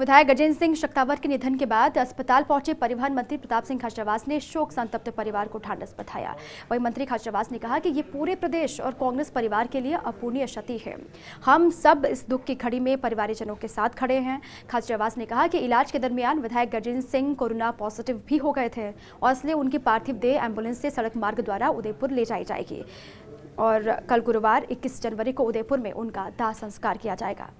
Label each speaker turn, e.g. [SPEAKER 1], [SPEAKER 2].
[SPEAKER 1] विधायक गजेंद्र सिंह शक्तावर के निधन के बाद अस्पताल पहुंचे परिवहन मंत्री प्रताप सिंह खाचरवास ने शोक संतप्त परिवार को ढांढस बताया वहीं मंत्री खाचरवास ने कहा कि ये पूरे प्रदेश और कांग्रेस परिवार के लिए अपूर्णीय क्षति है हम सब इस दुख की घड़ी में परिवारजनों के साथ खड़े हैं खाचरवास ने कहा कि इलाज के दरमियान विधायक गजेंद्र सिंह कोरोना पॉजिटिव भी हो गए थे और इसलिए उनकी पार्थिव देह एम्बुलेंस से सड़क मार्ग द्वारा उदयपुर ले जाई जाएगी और कल गुरुवार इक्कीस जनवरी को उदयपुर में उनका दाह संस्कार किया जाएगा